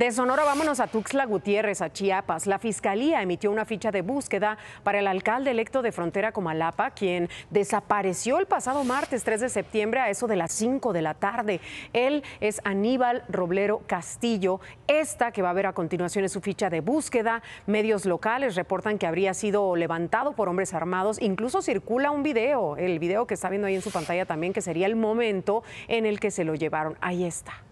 De Sonora vámonos a Tuxtla Gutiérrez, a Chiapas. La Fiscalía emitió una ficha de búsqueda para el alcalde electo de Frontera Comalapa, quien desapareció el pasado martes 3 de septiembre a eso de las 5 de la tarde. Él es Aníbal Roblero Castillo. Esta que va a ver a continuación es su ficha de búsqueda. Medios locales reportan que habría sido levantado por hombres armados. Incluso circula un video, el video que está viendo ahí en su pantalla también, que sería el momento en el que se lo llevaron. Ahí está.